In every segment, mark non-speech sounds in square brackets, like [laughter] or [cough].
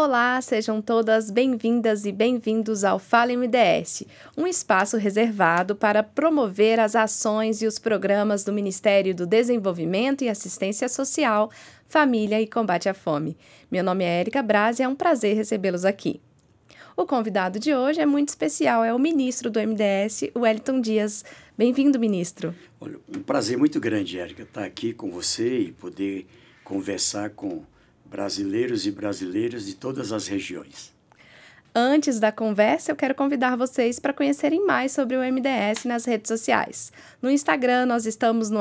Olá, sejam todas bem-vindas e bem-vindos ao Fala MDS, um espaço reservado para promover as ações e os programas do Ministério do Desenvolvimento e Assistência Social, Família e Combate à Fome. Meu nome é Érica Braz e é um prazer recebê-los aqui. O convidado de hoje é muito especial, é o ministro do MDS, Wellington Dias. Bem-vindo, ministro. Olha, um prazer muito grande, Érica, estar aqui com você e poder conversar com brasileiros e brasileiras de todas as regiões. Antes da conversa, eu quero convidar vocês para conhecerem mais sobre o MDS nas redes sociais. No Instagram, nós estamos no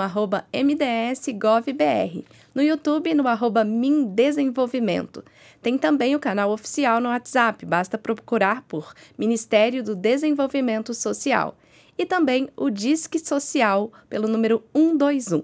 mdsgovbr, no YouTube, no arroba Mindesenvolvimento. Tem também o canal oficial no WhatsApp, basta procurar por Ministério do Desenvolvimento Social. E também o Disque Social, pelo número 121.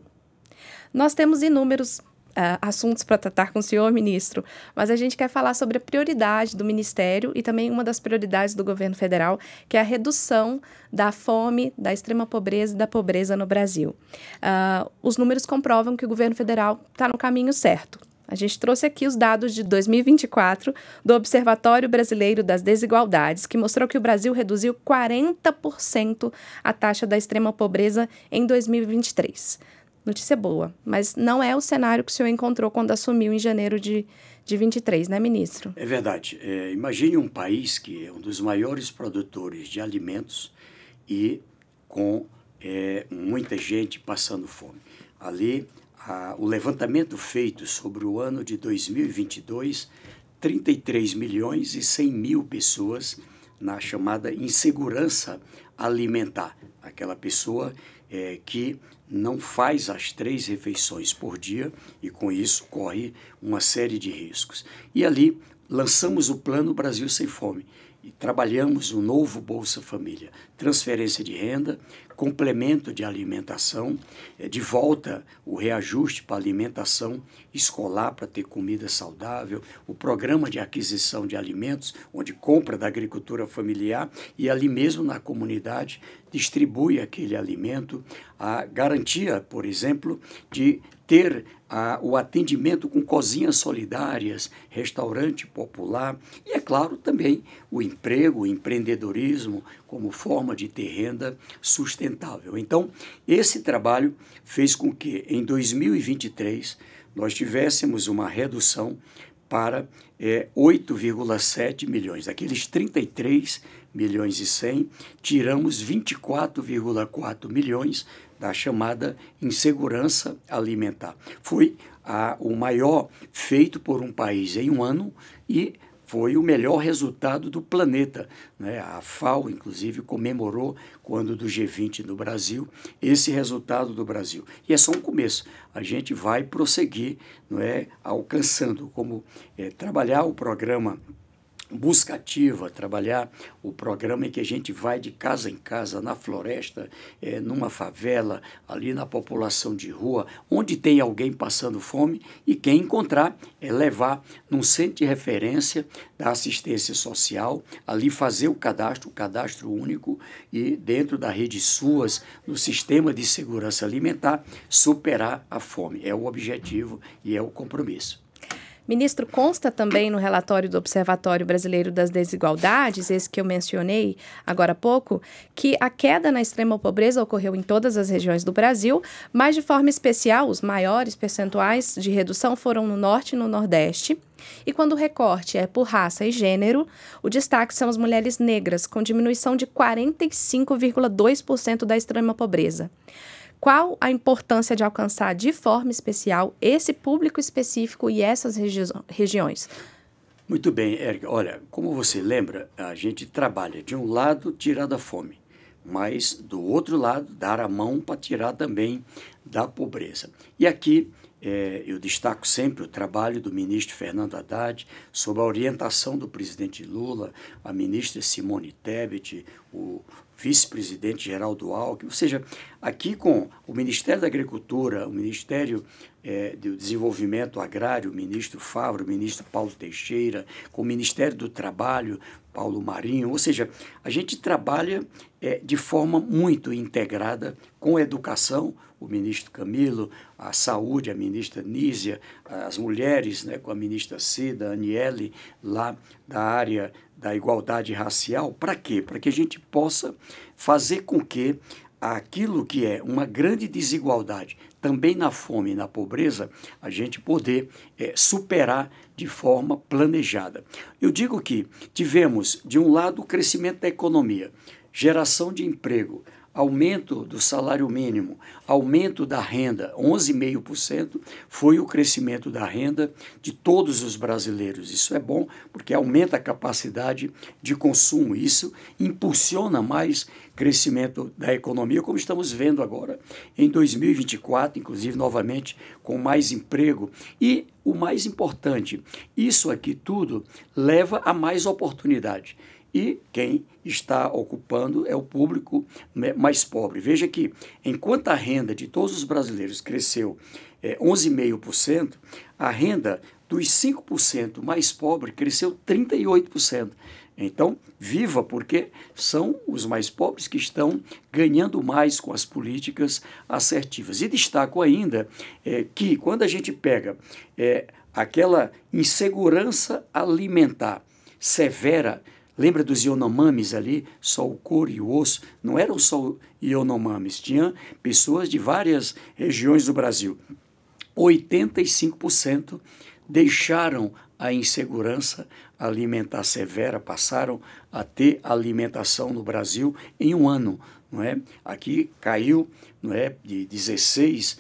Nós temos inúmeros Uh, assuntos para tratar com o senhor, ministro, mas a gente quer falar sobre a prioridade do ministério e também uma das prioridades do governo federal, que é a redução da fome, da extrema pobreza e da pobreza no Brasil. Uh, os números comprovam que o governo federal está no caminho certo. A gente trouxe aqui os dados de 2024 do Observatório Brasileiro das Desigualdades, que mostrou que o Brasil reduziu 40% a taxa da extrema pobreza em 2023. Notícia boa, mas não é o cenário que o senhor encontrou quando assumiu em janeiro de, de 23, né, ministro? É verdade. É, imagine um país que é um dos maiores produtores de alimentos e com é, muita gente passando fome. Ali, a, o levantamento feito sobre o ano de 2022, 33 milhões e 100 mil pessoas na chamada insegurança alimentar aquela pessoa é, que não faz as três refeições por dia e com isso corre uma série de riscos. E ali lançamos o Plano Brasil Sem Fome e trabalhamos o novo Bolsa Família, transferência de renda, complemento de alimentação, é, de volta o reajuste para alimentação escolar para ter comida saudável, o programa de aquisição de alimentos, onde compra da agricultura familiar e ali mesmo na comunidade distribui aquele alimento, a garantia, por exemplo, de ter o atendimento com cozinhas solidárias, restaurante popular e, é claro, também o emprego, o empreendedorismo como forma de ter renda sustentável. Então, esse trabalho fez com que, em 2023, nós tivéssemos uma redução para é, 8,7 milhões. Daqueles 33 milhões e 100, tiramos 24,4 milhões da chamada insegurança alimentar. Foi a, o maior feito por um país em um ano e foi o melhor resultado do planeta. Né? A FAO, inclusive, comemorou, quando do G20 no Brasil, esse resultado do Brasil. E é só um começo. A gente vai prosseguir, não é, alcançando, como é, trabalhar o programa busca ativa, trabalhar o programa em que a gente vai de casa em casa, na floresta, é, numa favela, ali na população de rua, onde tem alguém passando fome e quem encontrar é levar num centro de referência da assistência social, ali fazer o cadastro, o cadastro único e dentro da rede SUAS, no sistema de segurança alimentar, superar a fome. É o objetivo e é o compromisso. Ministro, consta também no relatório do Observatório Brasileiro das Desigualdades, esse que eu mencionei agora há pouco, que a queda na extrema pobreza ocorreu em todas as regiões do Brasil, mas de forma especial, os maiores percentuais de redução foram no Norte e no Nordeste. E quando o recorte é por raça e gênero, o destaque são as mulheres negras, com diminuição de 45,2% da extrema pobreza qual a importância de alcançar de forma especial esse público específico e essas regi regiões? Muito bem, Érica. Olha, como você lembra, a gente trabalha de um lado tirar da fome, mas do outro lado dar a mão para tirar também da pobreza. E aqui é, eu destaco sempre o trabalho do ministro Fernando Haddad, sob a orientação do presidente Lula, a ministra Simone Tebet, o vice-presidente Geraldo Alckmin, ou seja, aqui com o Ministério da Agricultura, o Ministério é, do Desenvolvimento Agrário, o ministro Favro, o ministro Paulo Teixeira, com o Ministério do Trabalho, Paulo Marinho, ou seja, a gente trabalha é, de forma muito integrada com a educação, o ministro Camilo, a saúde, a ministra Nízia, as mulheres, né, com a ministra Cida, a Aniele, lá da área da igualdade racial. Para quê? Para que a gente possa fazer com que aquilo que é uma grande desigualdade, também na fome e na pobreza, a gente poder é, superar de forma planejada. Eu digo que tivemos, de um lado, o crescimento da economia, geração de emprego, aumento do salário mínimo, aumento da renda, 11,5% foi o crescimento da renda de todos os brasileiros. Isso é bom porque aumenta a capacidade de consumo, isso impulsiona mais crescimento da economia, como estamos vendo agora em 2024, inclusive novamente com mais emprego. E o mais importante, isso aqui tudo leva a mais oportunidade e quem está ocupando é o público né, mais pobre. Veja que, enquanto a renda de todos os brasileiros cresceu é, 11,5%, a renda dos 5% mais pobres cresceu 38%. Então, viva, porque são os mais pobres que estão ganhando mais com as políticas assertivas. E destaco ainda é, que, quando a gente pega é, aquela insegurança alimentar severa Lembra dos Yonomamis ali? Só o couro e o osso. Não eram só Yonomamis, tinha pessoas de várias regiões do Brasil. 85% deixaram a insegurança alimentar severa, passaram a ter alimentação no Brasil em um ano. Não é? Aqui caiu não é, de 16,1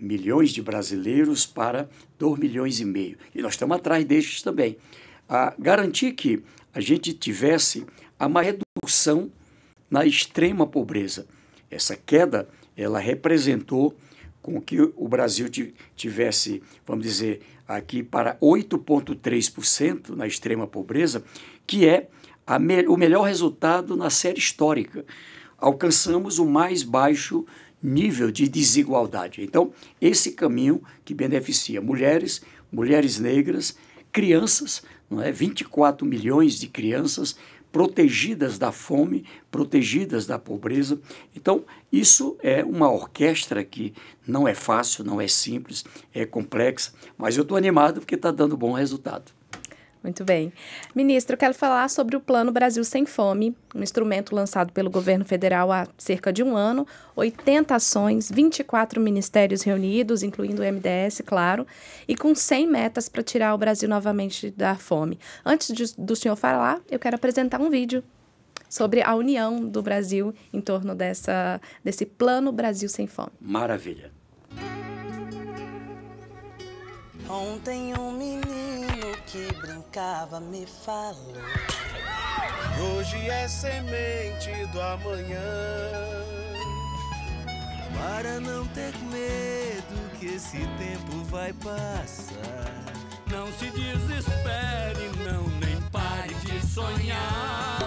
milhões de brasileiros para 2 milhões e meio. E nós estamos atrás destes também a garantir que a gente tivesse uma redução na extrema pobreza. Essa queda, ela representou com que o Brasil tivesse, vamos dizer, aqui para 8,3% na extrema pobreza, que é me o melhor resultado na série histórica. Alcançamos o mais baixo nível de desigualdade. Então, esse caminho que beneficia mulheres, mulheres negras, crianças, não é? 24 milhões de crianças protegidas da fome, protegidas da pobreza. Então, isso é uma orquestra que não é fácil, não é simples, é complexa, mas eu estou animado porque está dando bom resultado. Muito bem. Ministro, quero falar sobre o Plano Brasil Sem Fome, um instrumento lançado pelo governo federal há cerca de um ano, 80 ações, 24 ministérios reunidos, incluindo o MDS, claro, e com 100 metas para tirar o Brasil novamente da fome. Antes de, do senhor falar, eu quero apresentar um vídeo sobre a união do Brasil em torno dessa, desse Plano Brasil Sem Fome. Maravilha. Ontem um menino que brincava me falou. Hoje é semente do amanhã. Para não ter medo que esse tempo vai passar. Não se desespere, não, nem pare de sonhar.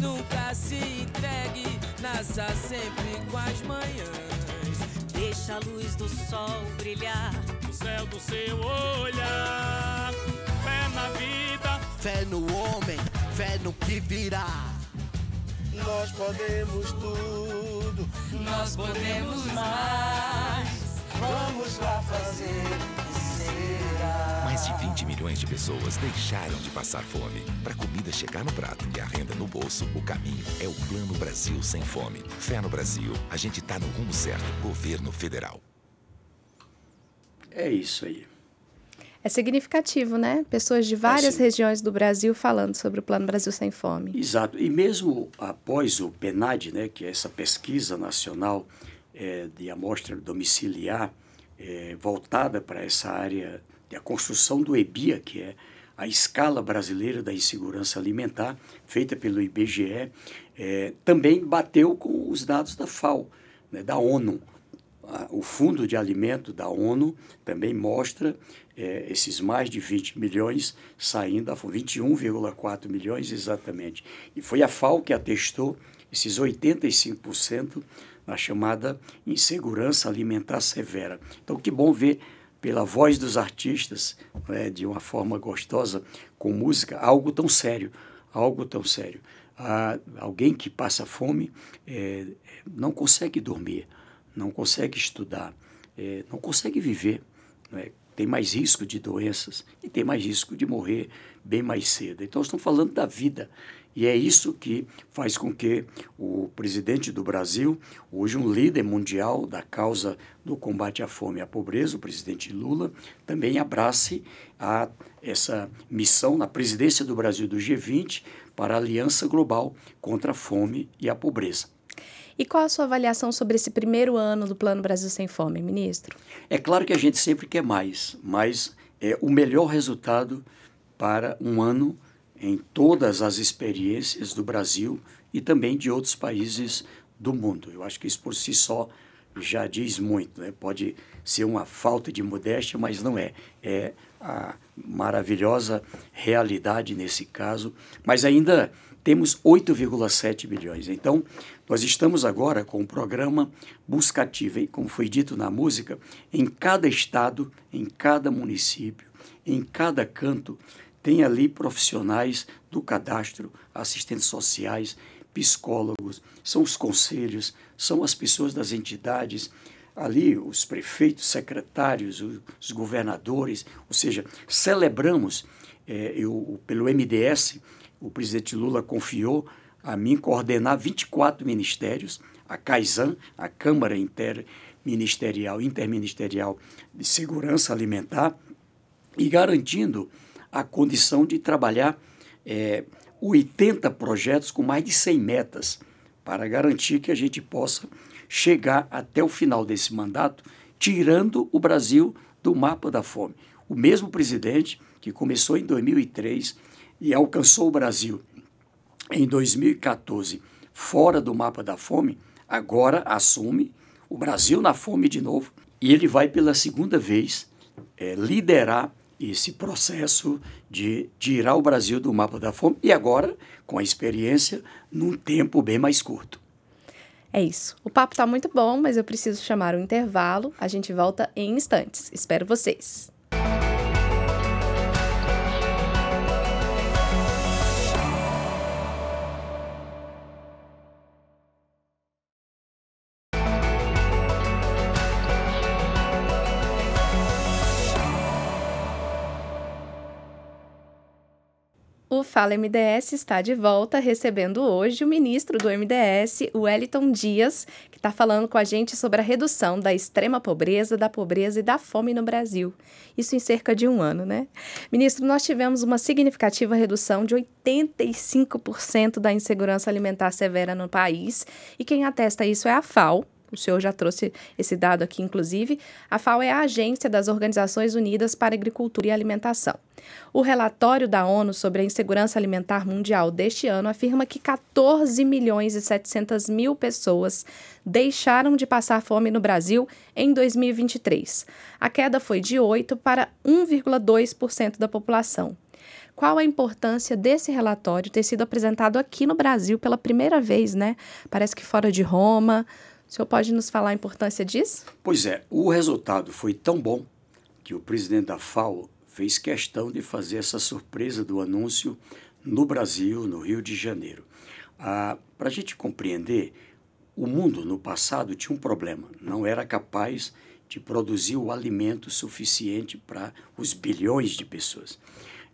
Nunca se entregue, nasça sempre com as manhãs. Deixa a luz do sol brilhar no céu do seu olhar na vida. Fé no homem, fé no que virá. Nós podemos tudo, nós podemos mais. Vamos lá fazer. Mais de 20 milhões de pessoas deixaram de passar fome. Para a comida chegar no prato e a renda no bolso, o caminho é o Plano Brasil Sem Fome. Fé no Brasil, a gente tá no rumo certo. Governo Federal. É isso aí. É significativo, né? Pessoas de é, várias regiões do Brasil falando sobre o Plano Brasil Sem Fome. Exato. E mesmo após o PNAD, né, que é essa pesquisa nacional é, de amostra domiciliar é, voltada para essa área da construção do EBIA, que é a escala brasileira da insegurança alimentar, feita pelo IBGE, é, também bateu com os dados da FAO, né, da ONU o Fundo de Alimento da ONU também mostra é, esses mais de 20 milhões saindo da 21,4 milhões exatamente. E foi a FAO que atestou esses 85% na chamada insegurança alimentar severa. Então, que bom ver pela voz dos artistas, né, de uma forma gostosa, com música, algo tão sério, algo tão sério. Ah, alguém que passa fome é, não consegue dormir não consegue estudar, é, não consegue viver, é? tem mais risco de doenças e tem mais risco de morrer bem mais cedo. Então, estamos falando da vida. E é isso que faz com que o presidente do Brasil, hoje um líder mundial da causa do combate à fome e à pobreza, o presidente Lula, também abrace a, essa missão na presidência do Brasil do G20 para a Aliança Global contra a Fome e a Pobreza. E qual a sua avaliação sobre esse primeiro ano do Plano Brasil Sem Fome, ministro? É claro que a gente sempre quer mais, mas é o melhor resultado para um ano em todas as experiências do Brasil e também de outros países do mundo. Eu acho que isso por si só já diz muito. Né? Pode ser uma falta de modéstia, mas não é. É a maravilhosa realidade nesse caso. Mas ainda temos 8,7 milhões. Então, nós estamos agora com o um programa Buscativa, como foi dito na música, em cada estado, em cada município, em cada canto, tem ali profissionais do cadastro, assistentes sociais, psicólogos, são os conselhos, são as pessoas das entidades, ali os prefeitos, secretários, os governadores, ou seja, celebramos eh, eu, pelo MDS o presidente Lula confiou a mim coordenar 24 ministérios, a CAISAN, a Câmara Interministerial, Interministerial de Segurança Alimentar, e garantindo a condição de trabalhar é, 80 projetos com mais de 100 metas, para garantir que a gente possa chegar até o final desse mandato, tirando o Brasil do mapa da fome. O mesmo presidente que começou em 2003 e alcançou o Brasil em 2014 fora do mapa da fome, agora assume o Brasil na fome de novo e ele vai pela segunda vez é, liderar esse processo de tirar o Brasil do mapa da fome e agora com a experiência num tempo bem mais curto. É isso. O papo está muito bom, mas eu preciso chamar o intervalo. A gente volta em instantes. Espero vocês. Fala MDS está de volta, recebendo hoje o ministro do MDS, o Wellington Dias, que está falando com a gente sobre a redução da extrema pobreza, da pobreza e da fome no Brasil. Isso em cerca de um ano, né? Ministro, nós tivemos uma significativa redução de 85% da insegurança alimentar severa no país, e quem atesta isso é a FAO, o senhor já trouxe esse dado aqui, inclusive, a FAO é a agência das Organizações Unidas para Agricultura e Alimentação. O relatório da ONU sobre a insegurança alimentar mundial deste ano afirma que 14 milhões e 700 mil pessoas deixaram de passar fome no Brasil em 2023. A queda foi de 8 para 1,2% da população. Qual a importância desse relatório ter sido apresentado aqui no Brasil pela primeira vez, né? Parece que fora de Roma, o senhor pode nos falar a importância disso? Pois é, o resultado foi tão bom que o presidente da FAO fez questão de fazer essa surpresa do anúncio no Brasil, no Rio de Janeiro. Ah, Para a gente compreender, o mundo no passado tinha um problema, não era capaz de produzir o alimento suficiente para os bilhões de pessoas.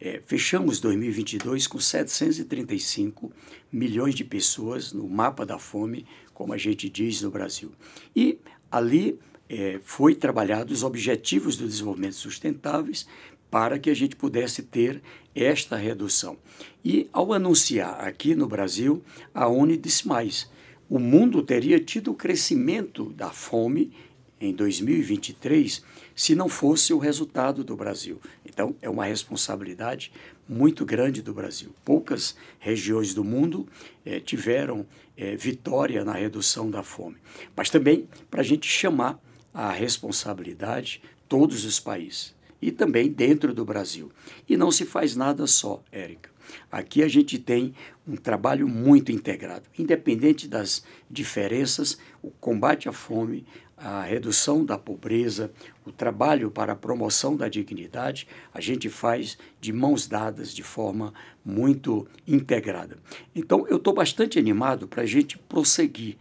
É, fechamos 2022 com 735 milhões de pessoas no mapa da fome, como a gente diz no Brasil. E ali é, foi trabalhado os objetivos do desenvolvimento sustentáveis para que a gente pudesse ter esta redução. E ao anunciar aqui no Brasil, a ONU disse mais: o mundo teria tido o crescimento da fome em 2023 se não fosse o resultado do Brasil. Então, é uma responsabilidade muito grande do Brasil. Poucas regiões do mundo eh, tiveram eh, vitória na redução da fome. Mas também para a gente chamar a responsabilidade todos os países e também dentro do Brasil. E não se faz nada só, Érica. Aqui a gente tem um trabalho muito integrado, independente das diferenças, o combate à fome, a redução da pobreza, o trabalho para a promoção da dignidade, a gente faz de mãos dadas, de forma muito integrada. Então, eu estou bastante animado para a gente prosseguir.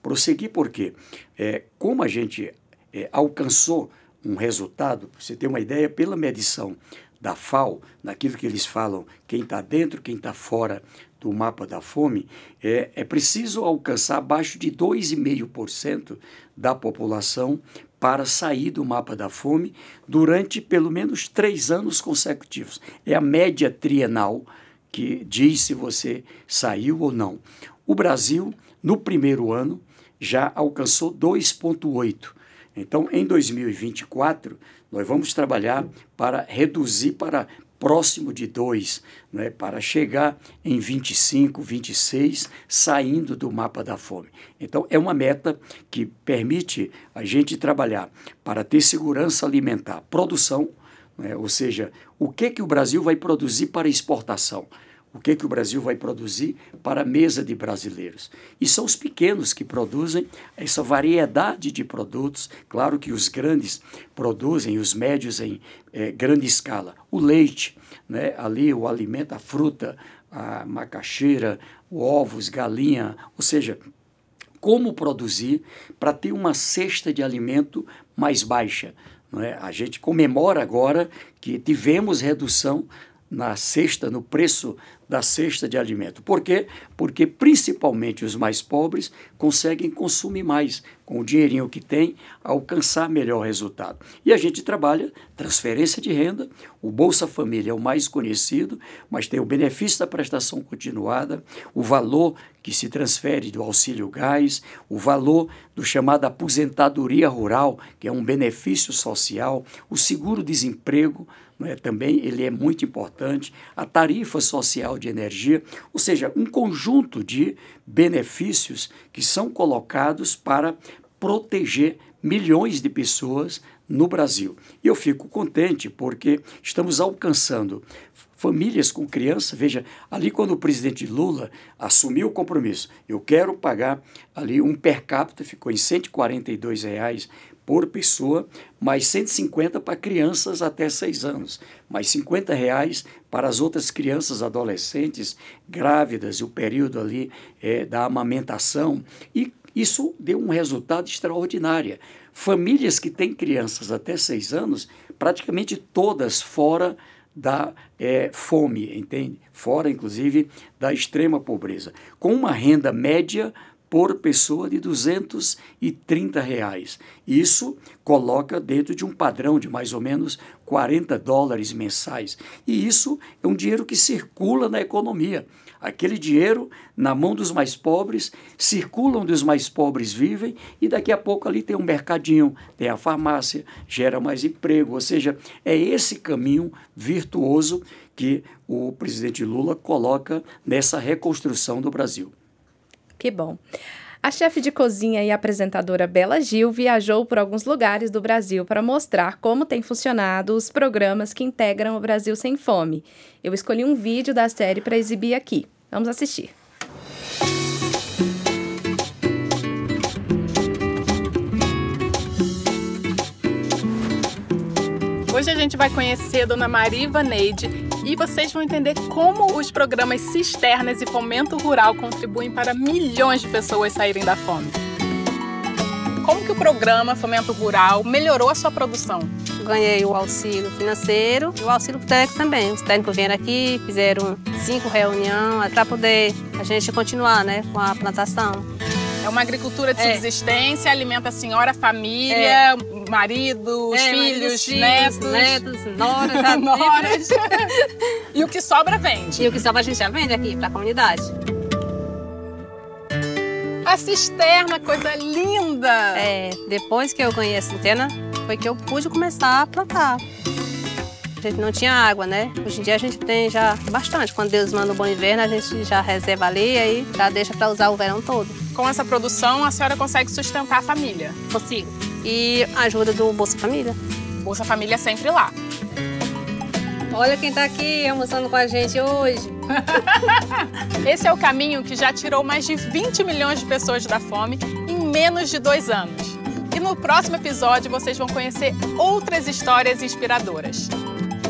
Prosseguir porque, é, como a gente é, alcançou um resultado, você tem uma ideia, pela medição da FAO, naquilo que eles falam, quem está dentro, quem está fora do mapa da fome, é, é preciso alcançar abaixo de 2,5% da população para sair do mapa da fome durante pelo menos três anos consecutivos. É a média trienal que diz se você saiu ou não. O Brasil, no primeiro ano, já alcançou 2,8%. Então, em 2024, nós vamos trabalhar para reduzir para próximo de 2, né, para chegar em 25, 26, saindo do mapa da fome. Então, é uma meta que permite a gente trabalhar para ter segurança alimentar, produção, né, ou seja, o que, que o Brasil vai produzir para exportação o que, que o Brasil vai produzir para a mesa de brasileiros. E são os pequenos que produzem essa variedade de produtos. Claro que os grandes produzem, os médios em eh, grande escala. O leite, né, ali o alimento, a fruta, a macaxeira, ovos, galinha, ou seja, como produzir para ter uma cesta de alimento mais baixa. Não é? A gente comemora agora que tivemos redução na cesta no preço da cesta de alimento. Por quê? Porque principalmente os mais pobres conseguem consumir mais, com o dinheirinho que tem, alcançar melhor resultado. E a gente trabalha transferência de renda, o Bolsa Família é o mais conhecido, mas tem o benefício da prestação continuada, o valor que se transfere do auxílio gás, o valor do chamado aposentadoria rural, que é um benefício social, o seguro-desemprego, é? também ele é muito importante, a tarifa social de energia, ou seja, um conjunto de benefícios que são colocados para proteger milhões de pessoas no Brasil. E eu fico contente porque estamos alcançando famílias com crianças. Veja, ali quando o presidente Lula assumiu o compromisso, eu quero pagar ali um per capita, ficou em 142 reais por pessoa, mais 150 para crianças até 6 anos, mais 50 reais para as outras crianças adolescentes grávidas e o período ali é, da amamentação. E isso deu um resultado extraordinário. Famílias que têm crianças até 6 anos, praticamente todas fora da é, fome, entende? Fora, inclusive, da extrema pobreza. Com uma renda média por pessoa de 230 reais. Isso coloca dentro de um padrão de mais ou menos 40 dólares mensais. E isso é um dinheiro que circula na economia. Aquele dinheiro na mão dos mais pobres, circula onde os mais pobres vivem e daqui a pouco ali tem um mercadinho, tem a farmácia, gera mais emprego. Ou seja, é esse caminho virtuoso que o presidente Lula coloca nessa reconstrução do Brasil. Que bom. A chefe de cozinha e apresentadora Bela Gil viajou por alguns lugares do Brasil para mostrar como tem funcionado os programas que integram o Brasil Sem Fome. Eu escolhi um vídeo da série para exibir aqui. Vamos assistir. Hoje a gente vai conhecer a dona Mariva Neide, e vocês vão entender como os programas Cisternas e Fomento Rural contribuem para milhões de pessoas saírem da fome. Como que o programa Fomento Rural melhorou a sua produção? Ganhei o auxílio financeiro e o auxílio técnico também. Os técnicos vieram aqui, fizeram cinco reuniões é, para poder a gente continuar né, com a plantação. É uma agricultura de é. subsistência, alimenta a senhora, a família, é. marido, os é, filhos, marido, netos. netos, noras, [laughs] noras. [laughs] e o que sobra vende. E o que sobra a gente já vende aqui para a comunidade. A cisterna, coisa linda! É, depois que eu conheci a cisterna, foi que eu pude começar a plantar. A gente não tinha água, né? Hoje em dia a gente tem já bastante. Quando Deus manda um bom inverno, a gente já reserva ali e já deixa para usar o verão todo. Com essa produção, a senhora consegue sustentar a família? Consigo. E a ajuda do Bolsa Família. Bolsa Família é sempre lá. Olha quem está aqui almoçando com a gente hoje. [laughs] Esse é o caminho que já tirou mais de 20 milhões de pessoas da fome em menos de dois anos. E no próximo episódio vocês vão conhecer outras histórias inspiradoras.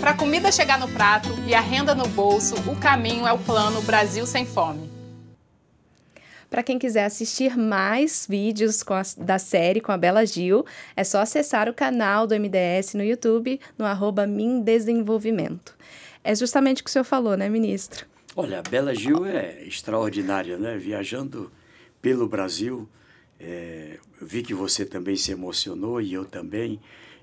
Para a comida chegar no prato e a renda no bolso, o caminho é o plano Brasil Sem Fome. Para quem quiser assistir mais vídeos a, da série com a Bela Gil, é só acessar o canal do MDS no YouTube, no arroba Mindesenvolvimento. É justamente o que o senhor falou, né, ministro? Olha, a Bela Gil é extraordinária, né? Viajando pelo Brasil, é, vi que você também se emocionou e eu também.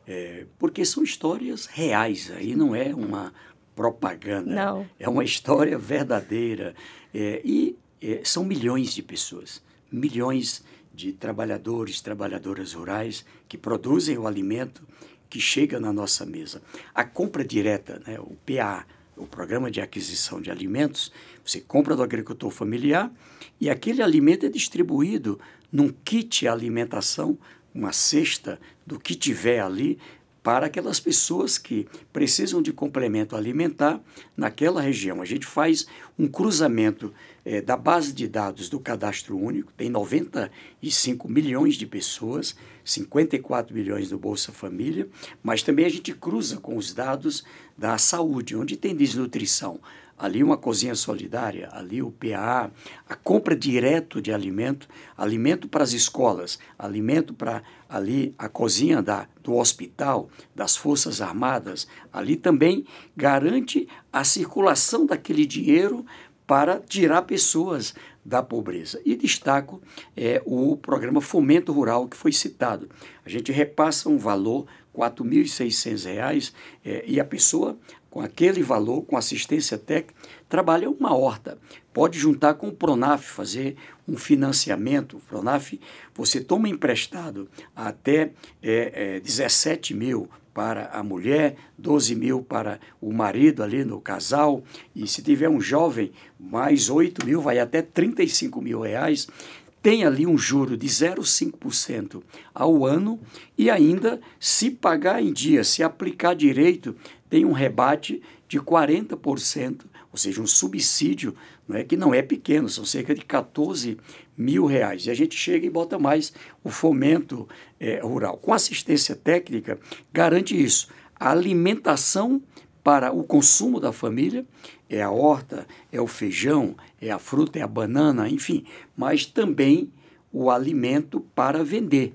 É, porque são histórias reais, aí não é uma propaganda. Não. É uma história verdadeira. É, e é, são milhões de pessoas, milhões de trabalhadores, trabalhadoras rurais que produzem o alimento que chega na nossa mesa. A compra direta, né, o PA, o Programa de Aquisição de Alimentos, você compra do agricultor familiar e aquele alimento é distribuído num kit alimentação uma cesta do que tiver ali para aquelas pessoas que precisam de complemento alimentar naquela região. A gente faz um cruzamento é, da base de dados do Cadastro Único, tem 95 milhões de pessoas, 54 milhões do Bolsa Família, mas também a gente cruza com os dados da saúde, onde tem desnutrição ali uma cozinha solidária, ali o PAA, a compra direto de alimento, alimento para as escolas, alimento para ali a cozinha da, do hospital, das Forças Armadas, ali também garante a circulação daquele dinheiro para tirar pessoas da pobreza. E destaco é, o programa Fomento Rural que foi citado. A gente repassa um valor R$ 4.600 é, e a pessoa com aquele valor, com assistência técnica, trabalha uma horta. Pode juntar com o Pronaf, fazer um financiamento. O Pronaf, você toma emprestado até é, é, 17 mil para a mulher, 12 mil para o marido ali no casal, e se tiver um jovem, mais 8 mil, vai até 35 mil reais tem ali um juro de 0,5% ao ano e ainda, se pagar em dia, se aplicar direito, tem um rebate de 40%, ou seja, um subsídio não é, que não é pequeno, são cerca de 14 mil reais. E a gente chega e bota mais o fomento é, rural. Com assistência técnica, garante isso. A alimentação para o consumo da família, é a horta, é o feijão, é a fruta, é a banana, enfim, mas também o alimento para vender.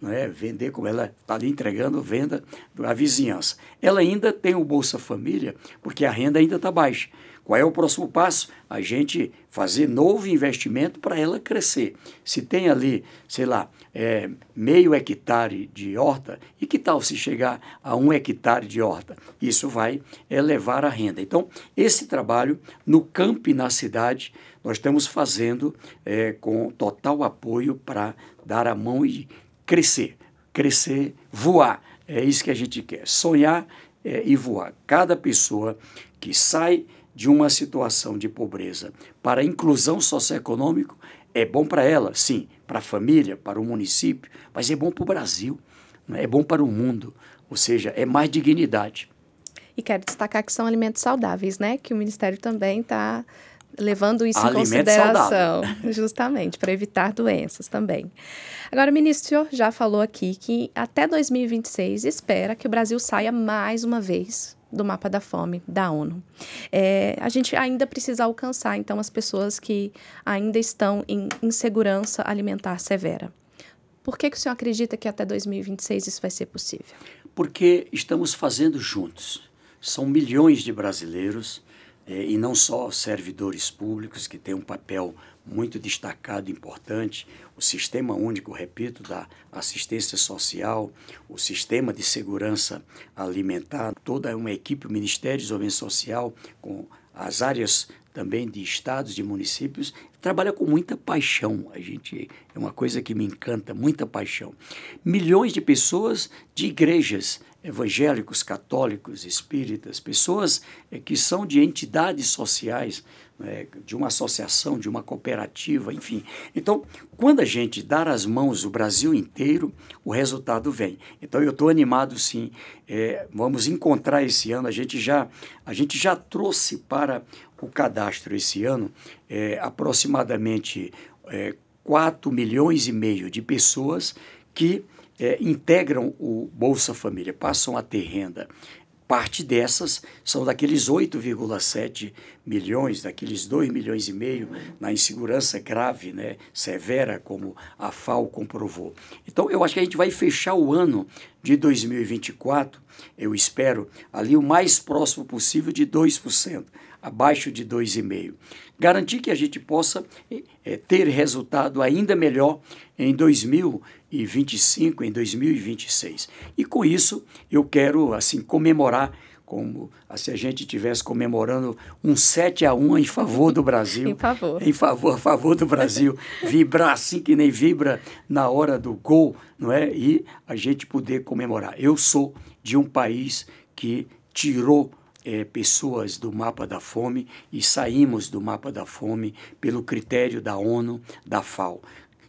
Não é? Vender, como ela está ali entregando, venda à vizinhança. Ela ainda tem o Bolsa Família, porque a renda ainda está baixa. Qual é o próximo passo? A gente fazer novo investimento para ela crescer. Se tem ali, sei lá, é, meio hectare de horta, e que tal se chegar a um hectare de horta? Isso vai elevar é, a renda. Então, esse trabalho no campo e na cidade nós estamos fazendo é, com total apoio para dar a mão e crescer, crescer, voar. É isso que a gente quer, sonhar é, e voar. Cada pessoa que sai de uma situação de pobreza para a inclusão socioeconômica é bom para ela, sim, para a família, para o município, mas é bom para o Brasil, é? é bom para o mundo, ou seja, é mais dignidade. E quero destacar que são alimentos saudáveis, né? Que o Ministério também está levando isso em consideração, saudável. [laughs] justamente, para evitar doenças também. Agora, ministro, o senhor já falou aqui que até 2026 espera que o Brasil saia mais uma vez do mapa da fome da ONU. É, a gente ainda precisa alcançar, então, as pessoas que ainda estão em insegurança alimentar severa. Por que, que o senhor acredita que até 2026 isso vai ser possível? Porque estamos fazendo juntos. São milhões de brasileiros, é, e não só servidores públicos, que têm um papel muito destacado, importante, o Sistema Único, repito, da assistência social, o Sistema de Segurança Alimentar, toda uma equipe, o Ministério de Desenvolvimento Social, com as áreas também de estados, de municípios, trabalha com muita paixão. A gente é uma coisa que me encanta, muita paixão. Milhões de pessoas de igrejas evangélicos, católicos, espíritas, pessoas é, que são de entidades sociais, né, de uma associação, de uma cooperativa, enfim. Então, quando a gente dar as mãos o Brasil inteiro, o resultado vem. Então, eu estou animado, sim. É, vamos encontrar esse ano. A gente já, a gente já trouxe para o cadastro esse ano é, aproximadamente é, 4 milhões e meio de pessoas que é, integram o Bolsa Família passam a ter renda. Parte dessas são daqueles 8,7 milhões, daqueles 2 milhões e meio na insegurança grave, né, severa, como a FAO comprovou. Então, eu acho que a gente vai fechar o ano de 2024, eu espero, ali o mais próximo possível de 2%, abaixo de 2,5% garantir que a gente possa é, ter resultado ainda melhor em 2025, em 2026. E com isso eu quero assim comemorar como se a gente estivesse comemorando um 7 a 1 em favor do Brasil. Em favor. Em favor, a favor do Brasil. [laughs] Vibrar assim que nem vibra na hora do gol, não é? E a gente poder comemorar. Eu sou de um país que tirou é, pessoas do mapa da fome e saímos do mapa da fome pelo critério da ONU, da FAO.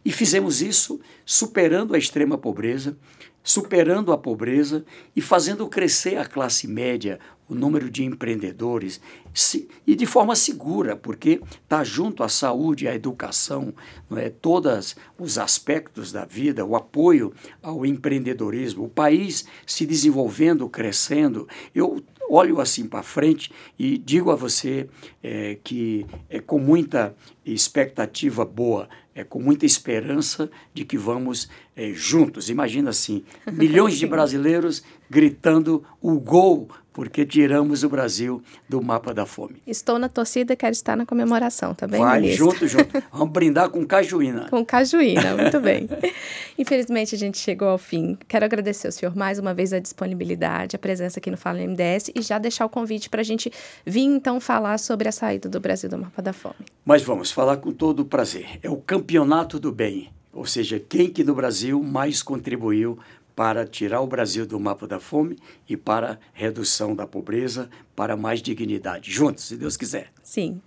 E fizemos isso superando a extrema pobreza, superando a pobreza e fazendo crescer a classe média, o número de empreendedores, se, e de forma segura, porque está junto à saúde, à educação, não é, todos os aspectos da vida, o apoio ao empreendedorismo, o país se desenvolvendo, crescendo. Eu olho assim para frente e digo a você é, que é com muita expectativa boa, é com muita esperança de que vamos é, juntos. Imagina assim, [laughs] milhões de brasileiros gritando o gol porque tiramos o Brasil do mapa da fome. Estou na torcida, quero estar na comemoração, tá Vai, ministro? junto, junto. [laughs] Vamos brindar com cajuína. com cajuína, muito bem. [laughs] Infelizmente, a gente chegou ao fim. Quero agradecer ao senhor mais uma vez a disponibilidade, a presença aqui no Fala MDS e já deixar o convite para a gente vir, então, falar sobre a saída do Brasil do mapa da fome. Mas vamos falar com todo o prazer. É o campeonato do bem, ou seja, quem que no Brasil mais contribuiu para tirar o Brasil do mapa da fome e para redução da pobreza, para mais dignidade. Juntos, se Deus quiser. Sim.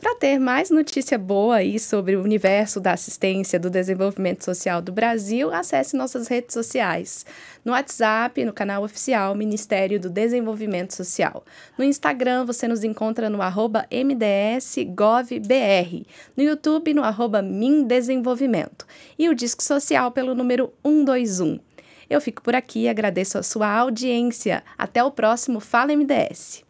Para ter mais notícia boa aí sobre o universo da assistência do desenvolvimento social do Brasil, acesse nossas redes sociais. No WhatsApp, no canal oficial Ministério do Desenvolvimento Social. No Instagram, você nos encontra no arroba mdsgovbr. No YouTube, no arroba Mindesenvolvimento. E o Disco Social pelo número 121. Eu fico por aqui e agradeço a sua audiência. Até o próximo Fala MDS.